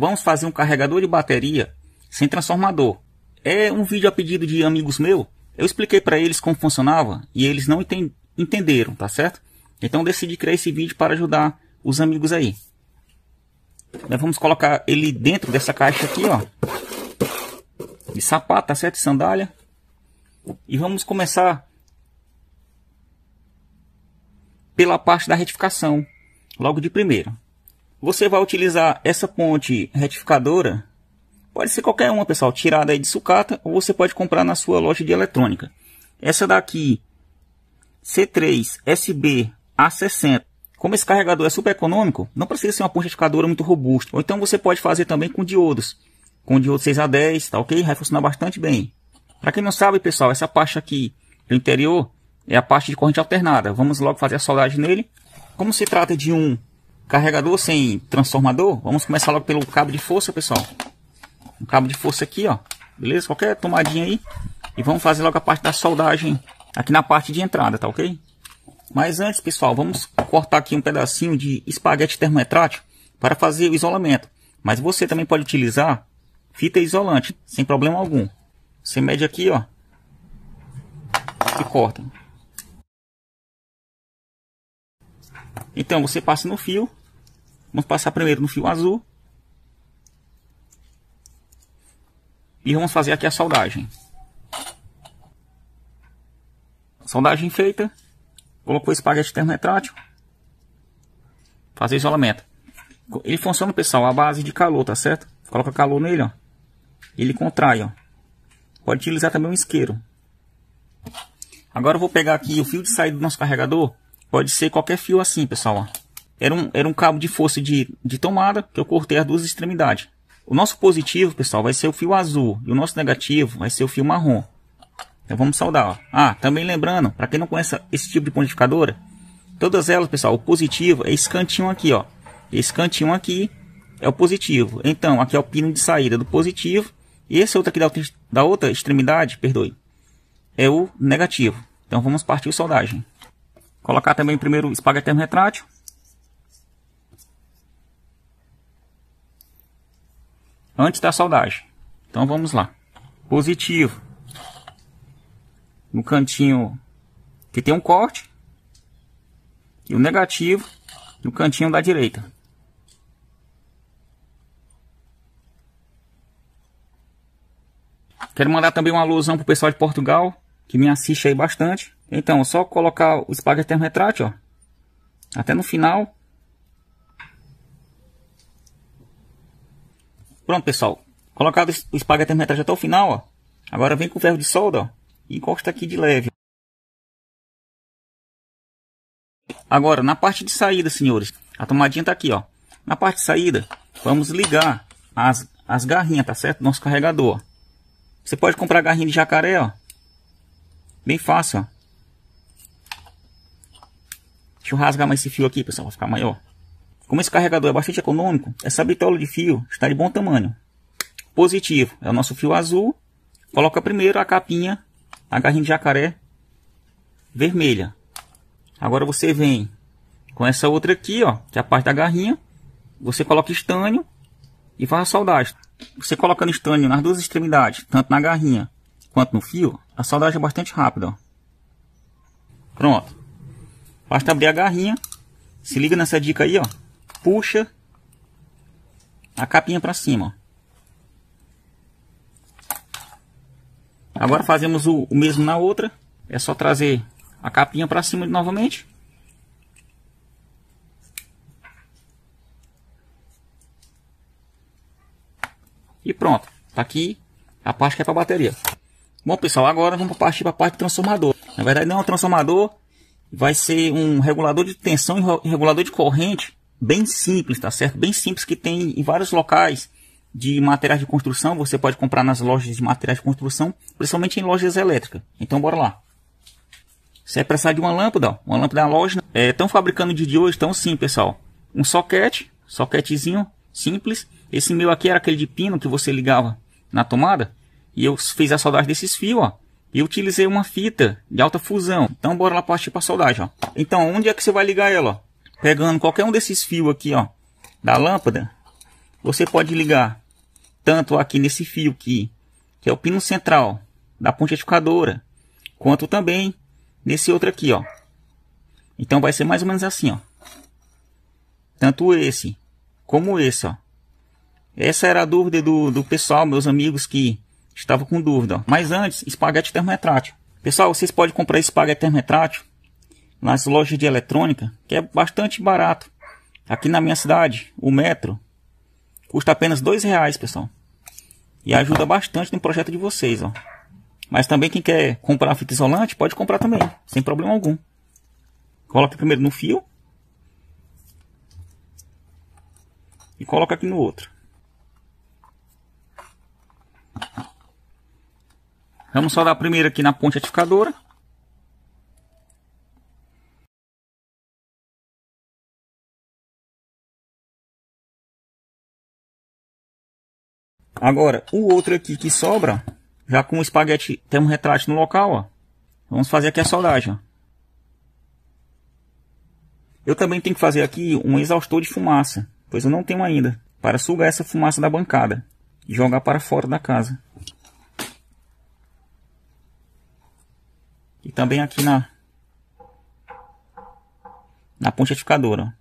Vamos fazer um carregador de bateria sem transformador. É um vídeo a pedido de amigos meus. Eu expliquei para eles como funcionava e eles não enten entenderam, tá certo? Então decidi criar esse vídeo para ajudar os amigos aí. Nós vamos colocar ele dentro dessa caixa aqui, ó. De sapato, tá certo? sandália. E vamos começar pela parte da retificação, logo de primeira. Você vai utilizar essa ponte retificadora, pode ser qualquer uma, pessoal, tirada aí de sucata, ou você pode comprar na sua loja de eletrônica. Essa daqui, C3 SB A60. Como esse carregador é super econômico, não precisa ser uma ponte retificadora muito robusta. Ou então você pode fazer também com diodos. Com diodo 6A10, tá ok? Vai funcionar bastante bem. Para quem não sabe, pessoal, essa parte aqui do interior é a parte de corrente alternada. Vamos logo fazer a soldagem nele. Como se trata de um carregador sem transformador, vamos começar logo pelo cabo de força, pessoal. Um cabo de força aqui, ó. Beleza? Qualquer tomadinha aí. E vamos fazer logo a parte da soldagem aqui na parte de entrada, tá ok? Mas antes, pessoal, vamos cortar aqui um pedacinho de espaguete termoetrátil para fazer o isolamento. Mas você também pode utilizar fita isolante, sem problema algum. Você mede aqui, ó. E corta. Então, você passa no fio Vamos passar primeiro no fio azul. E vamos fazer aqui a soldagem. Soldagem feita. Colocou esse espaguete termoretrátil. Fazer isolamento. Ele funciona, pessoal, à base de calor, tá certo? Coloca calor nele, ó. Ele contrai, ó. Pode utilizar também um isqueiro. Agora eu vou pegar aqui o fio de saída do nosso carregador. Pode ser qualquer fio assim, pessoal, ó. Era um, era um cabo de força de, de tomada que eu cortei as duas extremidades. O nosso positivo, pessoal, vai ser o fio azul. E o nosso negativo vai ser o fio marrom. Então vamos soldar. Ó. Ah, também lembrando, para quem não conhece esse tipo de pontificadora, todas elas, pessoal, o positivo é esse cantinho aqui, ó. Esse cantinho aqui é o positivo. Então, aqui é o pino de saída do positivo. E esse outro aqui da, da outra extremidade, perdoe, é o negativo. Então vamos partir a soldagem. Colocar também primeiro o espaguete retrátil. antes da soldagem. Então vamos lá. Positivo. No cantinho que tem um corte. E o negativo no cantinho da direita. Quero mandar também uma alusão pro pessoal de Portugal, que me assiste aí bastante. Então, é só colocar o termo termoretrate, ó. Até no final, Pronto, pessoal. Colocado o espaguete metade até o final, ó. Agora vem com o ferro de solda, ó. E encosta aqui de leve. Agora, na parte de saída, senhores. A tomadinha tá aqui, ó. Na parte de saída, vamos ligar as, as garrinhas, tá certo? Nosso carregador, ó. Você pode comprar garrinha de jacaré, ó. Bem fácil, ó. Deixa eu rasgar mais esse fio aqui, pessoal, vai ficar maior. Como esse carregador é bastante econômico, essa bitola de fio está de bom tamanho. Positivo é o nosso fio azul. Coloca primeiro a capinha, a garrinha de jacaré vermelha. Agora você vem com essa outra aqui, ó, que é a parte da garrinha. Você coloca estânio e faz a soldagem. Você colocando estânio nas duas extremidades, tanto na garrinha quanto no fio, a soldagem é bastante rápida. Ó. Pronto. Basta abrir a garrinha. Se liga nessa dica aí, ó puxa a capinha para cima. Agora fazemos o, o mesmo na outra. É só trazer a capinha para cima novamente. E pronto, tá aqui a parte que é para bateria. Bom pessoal, agora vamos partir para a parte do transformador. Na verdade não é um transformador, vai ser um regulador de tensão e regulador de corrente bem simples, tá certo? Bem simples que tem em vários locais de materiais de construção. Você pode comprar nas lojas de materiais de construção, principalmente em lojas elétricas. Então bora lá. Você vai é precisar de uma lâmpada, ó. uma lâmpada na é loja. Estão é, fabricando de dia hoje tão sim pessoal. Um soquete, soquetezinho simples. Esse meu aqui era aquele de pino que você ligava na tomada. E eu fiz a soldagem desses fios, ó. E utilizei uma fita de alta fusão. Então bora lá partir para a soldagem, ó. Então onde é que você vai ligar ela, ó? pegando qualquer um desses fios aqui, ó, da lâmpada, você pode ligar tanto aqui nesse fio aqui, que é o pino central da edificadora, quanto também nesse outro aqui, ó. Então vai ser mais ou menos assim, ó. Tanto esse como esse, ó. Essa era a dúvida do, do pessoal, meus amigos que estava com dúvida. Ó. Mas antes, espaguete termoretrátil. Pessoal, vocês podem comprar esse espaguete termoretrátil nas lojas de eletrônica, que é bastante barato. Aqui na minha cidade, o metro custa apenas dois reais, pessoal. E ajuda bastante no projeto de vocês, ó. Mas também quem quer comprar fita isolante, pode comprar também, sem problema algum. Coloca primeiro no fio. E coloca aqui no outro. Vamos só dar primeiro aqui na ponte atificadora. Agora, o outro aqui que sobra, já com o espaguete tem um retrato no local, ó. Vamos fazer aqui a soldagem, ó. Eu também tenho que fazer aqui um exaustor de fumaça, pois eu não tenho ainda, para sugar essa fumaça da bancada e jogar para fora da casa. E também aqui na, na pontificadora, ó.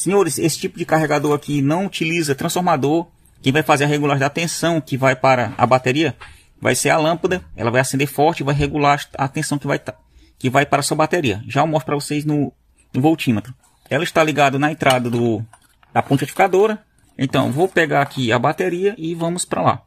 Senhores, esse tipo de carregador aqui não utiliza transformador. Quem vai fazer a regulagem da tensão que vai para a bateria vai ser a lâmpada. Ela vai acender forte e vai regular a tensão que vai, tá, que vai para a sua bateria. Já eu mostro para vocês no, no voltímetro. Ela está ligada na entrada do, da pontificadora. Então, vou pegar aqui a bateria e vamos para lá.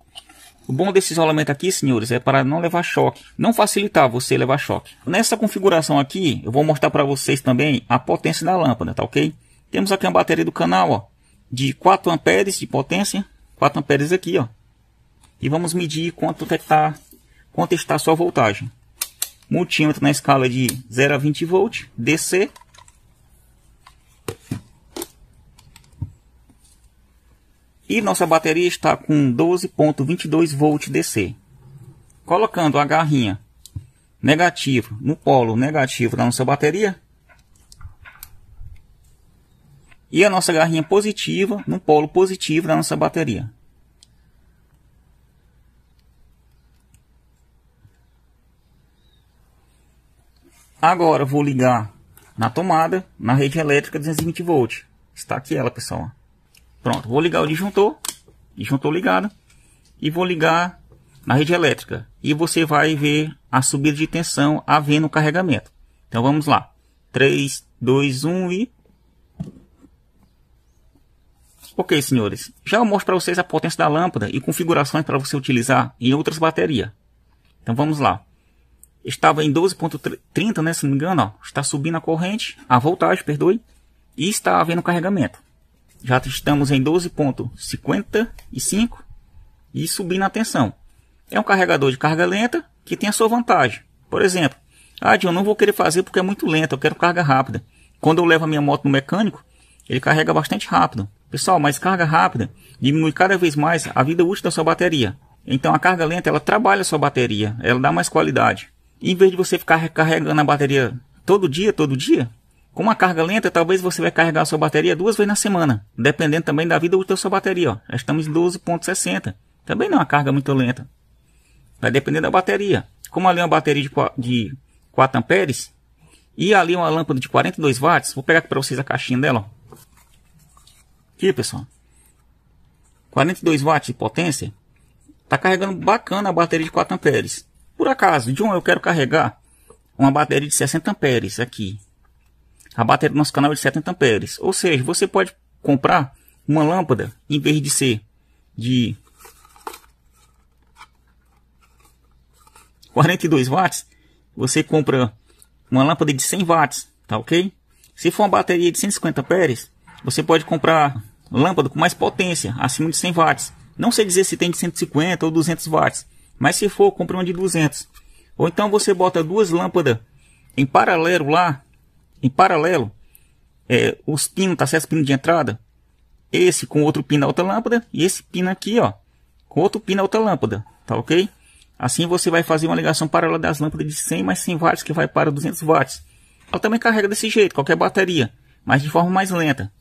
O bom desse isolamento aqui, senhores, é para não levar choque, não facilitar você levar choque. Nessa configuração aqui, eu vou mostrar para vocês também a potência da lâmpada, tá ok? Temos aqui a bateria do canal, ó, de 4 amperes de potência, 4 amperes aqui, ó. E vamos medir quanto está, quanto está a sua voltagem. Multímetro na escala de 0 a 20 volt, DC. E nossa bateria está com 12.22 volt DC. Colocando a garrinha negativa no polo negativo da nossa bateria, e a nossa garrinha positiva no polo positivo da nossa bateria. Agora vou ligar na tomada, na rede elétrica 220 volts. Está aqui ela, pessoal. Pronto, vou ligar o disjuntor, disjuntor ligado, e vou ligar na rede elétrica. E você vai ver a subida de tensão havendo carregamento. Então vamos lá. 3, 2, 1 e... Ok, senhores, já eu mostro para vocês a potência da lâmpada e configurações para você utilizar em outras baterias. Então vamos lá. Estava em 12.30, né, se não me engano, ó, está subindo a corrente, a voltagem, perdoe, e está havendo carregamento. Já estamos em 12.55 e subindo a tensão. É um carregador de carga lenta que tem a sua vantagem. Por exemplo, ah, eu não vou querer fazer porque é muito lento, eu quero carga rápida. Quando eu levo a minha moto no mecânico, ele carrega bastante rápido. Pessoal, mas carga rápida diminui cada vez mais a vida útil da sua bateria. Então a carga lenta ela trabalha a sua bateria, ela dá mais qualidade. Em vez de você ficar recarregando a bateria todo dia, todo dia, com uma carga lenta, talvez você vai carregar a sua bateria duas vezes na semana, dependendo também da vida útil da sua bateria. Ó. Já estamos em 12.60. Também não é uma carga muito lenta. Vai depender da bateria. Como ali é uma bateria de, de 4 amperes e ali é uma lâmpada de 42 watts, vou pegar aqui para vocês a caixinha dela. Ó aqui, pessoal. 42 watts de potência. Tá carregando bacana a bateria de 4 amperes. Por acaso, John, eu quero carregar uma bateria de 60 amperes aqui. A bateria do nosso canal é de 70 amperes. Ou seja, você pode comprar uma lâmpada, em vez de ser de 42 watts, você compra uma lâmpada de 100 watts, tá ok? Se for uma bateria de 150 amperes, você pode comprar lâmpada com mais potência, acima de 100 watts. Não sei dizer se tem de 150 ou 200 watts, mas se for, compre uma de 200. Ou então você bota duas lâmpadas em paralelo lá, em paralelo, é, os pinos, tá certo? Pino de entrada, esse com outro pino na outra lâmpada e esse pino aqui, ó, com outro pino na outra lâmpada, tá ok? Assim você vai fazer uma ligação paralela das lâmpadas de 100 mais 100 watts que vai para 200 watts. Ela também carrega desse jeito, qualquer bateria, mas de forma mais lenta.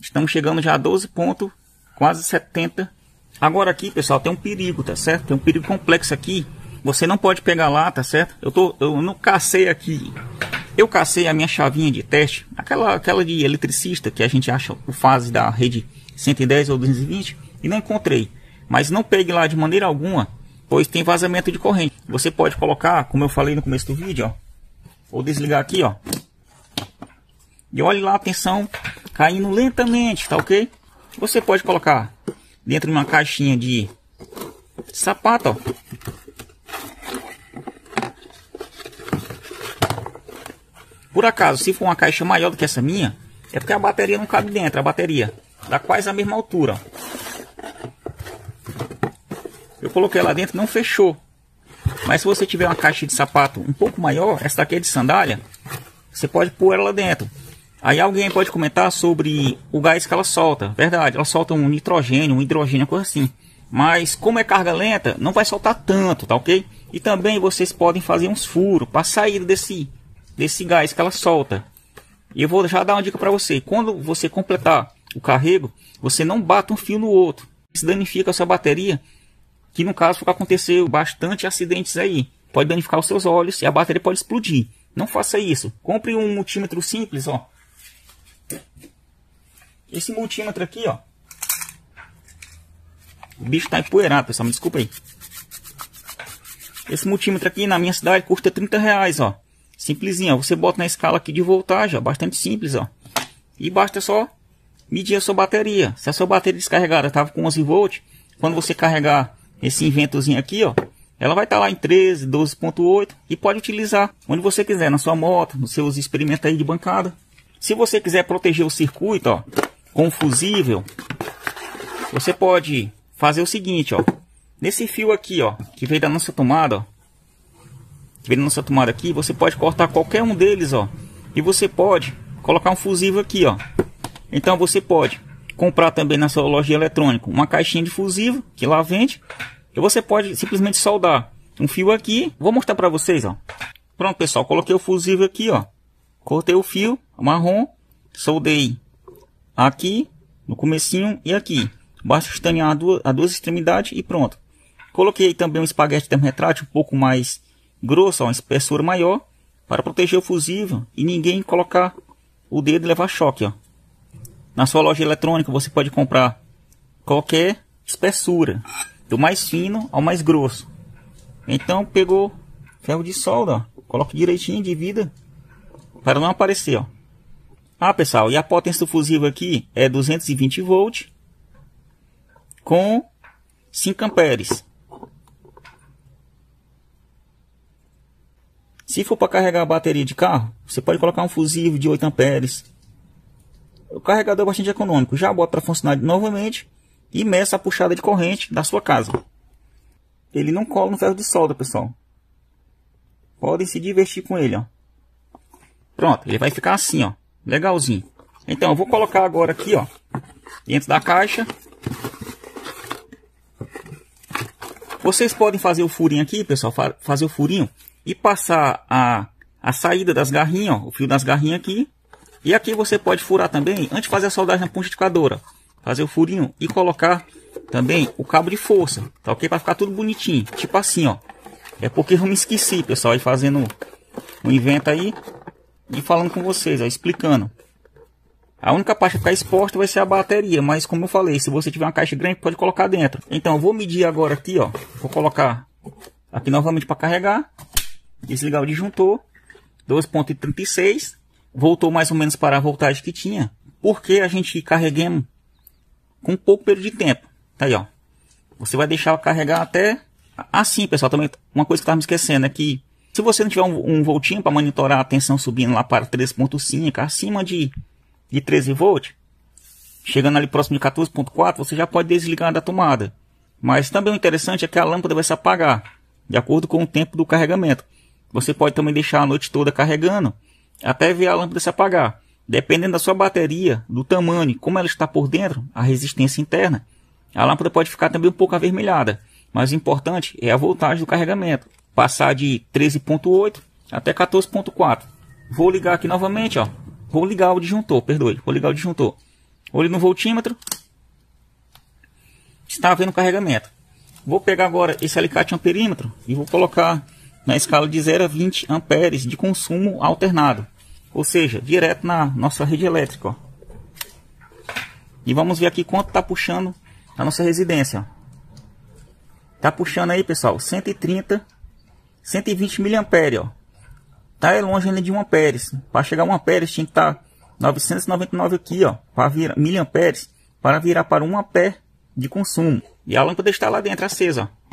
Estamos chegando já a 12 pontos, quase 70. Agora aqui, pessoal, tem um perigo, tá certo? Tem um perigo complexo aqui. Você não pode pegar lá, tá certo? Eu, tô, eu não cacei aqui. Eu cacei a minha chavinha de teste, aquela, aquela de eletricista que a gente acha o fase da rede 110 ou 220 e não encontrei. Mas não pegue lá de maneira alguma, pois tem vazamento de corrente. Você pode colocar, como eu falei no começo do vídeo, ó. Vou desligar aqui, ó. E olhe lá, atenção, caindo lentamente, tá ok? Você pode colocar dentro de uma caixinha de sapato, ó. Por acaso, se for uma caixa maior do que essa minha, é porque a bateria não cabe dentro, a bateria dá tá quase a mesma altura. Eu coloquei lá dentro, não fechou. Mas se você tiver uma caixa de sapato um pouco maior, essa daqui é de sandália, você pode pôr ela dentro. Aí alguém pode comentar sobre o gás que ela solta. Verdade, ela solta um nitrogênio, um hidrogênio, coisa assim. Mas como é carga lenta, não vai soltar tanto, tá ok? E também vocês podem fazer uns furos para sair desse, desse gás que ela solta. E eu vou já dar uma dica para você. Quando você completar o carrego, você não bata um fio no outro. Isso danifica a sua bateria, que no caso aconteceu bastante acidentes aí. Pode danificar os seus olhos e a bateria pode explodir. Não faça isso. Compre um multímetro simples, ó. Esse multímetro aqui, ó. O bicho tá empoeirado, pessoal. Me desculpa aí. Esse multímetro aqui na minha cidade custa 30 reais, ó. Simplesinho, ó. Você bota na escala aqui de voltagem, ó. Bastante simples, ó. E basta só medir a sua bateria. Se a sua bateria descarregada estava com 11 volts, quando você carregar esse inventozinho aqui, ó, ela vai estar tá lá em 13, 12.8 e pode utilizar onde você quiser, na sua moto, nos seus experimentos aí de bancada. Se você quiser proteger o circuito, ó, com fusível, você pode fazer o seguinte, ó. Nesse fio aqui, ó, que veio da nossa tomada, ó, que veio da nossa tomada aqui, você pode cortar qualquer um deles, ó. E você pode colocar um fusível aqui, ó. Então você pode comprar também na sua loja eletrônica uma caixinha de fusível que lá vende. E você pode simplesmente soldar um fio aqui. Vou mostrar para vocês, ó. Pronto, pessoal, coloquei o fusível aqui, ó. Cortei o fio marrom, soldei aqui no comecinho e aqui. Basta estanhar a duas, a duas extremidades e pronto. Coloquei também um espaguete termorretrátil um pouco mais grosso, ó, uma espessura maior, para proteger o fusível e ninguém colocar o dedo e levar choque. Ó. Na sua loja eletrônica você pode comprar qualquer espessura, do mais fino ao mais grosso. Então pegou ferro de solda, ó, direitinho de vida para não aparecer. Ó. Ah, pessoal, e a potência do fusível aqui é 220 volts com 5 amperes. Se for para carregar a bateria de carro, você pode colocar um fusível de 8 amperes. O carregador é bastante econômico. Já bota para funcionar novamente e meça a puxada de corrente da sua casa. Ele não cola no ferro de solda, pessoal. Podem se divertir com ele, ó. Pronto, ele vai ficar assim, ó. Legalzinho. Então, eu vou colocar agora aqui, ó, dentro da caixa. Vocês podem fazer o furinho aqui, pessoal, fa fazer o furinho e passar a, a saída das garrinhas, ó, o fio das garrinhas aqui. E aqui você pode furar também, antes de fazer a soldagem na pontificadora, fazer o furinho e colocar também o cabo de força, tá ok? Para ficar tudo bonitinho, tipo assim, ó. É porque eu me esqueci, pessoal, aí fazendo um invento aí e falando com vocês, ó, explicando. A única parte que ficar exposta vai ser a bateria, mas como eu falei, se você tiver uma caixa grande, pode colocar dentro. Então, eu vou medir agora aqui, ó. Vou colocar aqui novamente para carregar. Desligar o disjuntor. 2.36. Voltou mais ou menos para a voltagem que tinha. Porque a gente carreguemos com pouco período de tempo. Tá aí, ó. Você vai deixar carregar até... Assim, pessoal, também uma coisa que eu estava me esquecendo é que se você não tiver um, um voltinho para monitorar a tensão subindo lá para 13.5, acima de, de 13 volts, chegando ali próximo de 14.4, você já pode desligar da tomada. Mas também o interessante é que a lâmpada vai se apagar, de acordo com o tempo do carregamento. Você pode também deixar a noite toda carregando, até ver a lâmpada se apagar. Dependendo da sua bateria, do tamanho, como ela está por dentro, a resistência interna, a lâmpada pode ficar também um pouco avermelhada. Mas o importante é a voltagem do carregamento passar de 13.8 até 14.4. Vou ligar aqui novamente, ó. Vou ligar o disjuntor, perdoe. Vou ligar o disjuntor. Olho no voltímetro. Está o carregamento. Vou pegar agora esse alicate amperímetro e vou colocar na escala de 0 a 20 amperes de consumo alternado. Ou seja, direto na nossa rede elétrica. Ó. E vamos ver aqui quanto está puxando a nossa residência. Está puxando aí, pessoal, 130 120 miliampere, ó. Tá é longe ainda de 1 amperes. Para chegar a 1 amperes tinha que estar tá 999 aqui, ó, para virar miliamperes, para virar para 1 ampere de consumo. E a lâmpada está lá dentro acesa, ó.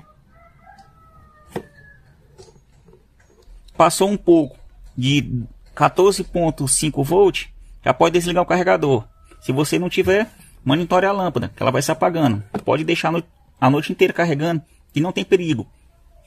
Passou um pouco de 14.5 volt, já pode desligar o carregador. Se você não tiver, monitore a lâmpada, que ela vai se apagando. Pode deixar a noite inteira carregando e não tem perigo.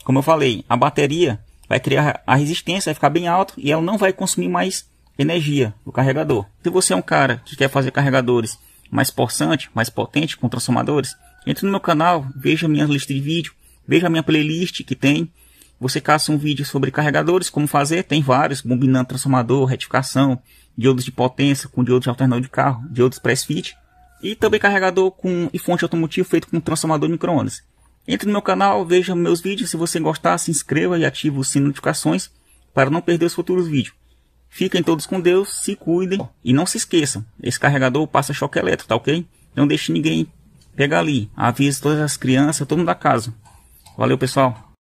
Como eu falei, a bateria vai criar a resistência, vai ficar bem alto e ela não vai consumir mais energia do carregador. Se você é um cara que quer fazer carregadores mais possantes, mais potente com transformadores, entre no meu canal, veja minha lista de vídeo, veja minha playlist que tem. Você caça um vídeo sobre carregadores, como fazer, tem vários, combinando transformador, retificação, diodos de potência com diodos de alternador de carro, diodos press fit, e também carregador com e fonte automotiva feito com transformador microondas. Entre no meu canal, veja meus vídeos. Se você gostar, se inscreva e ative o sino de notificações para não perder os futuros vídeos. Fiquem todos com Deus, se cuidem e não se esqueçam, esse carregador passa choque elétrico, tá ok? Não deixe ninguém pegar ali. Avise todas as crianças, todo mundo da casa. Valeu, pessoal.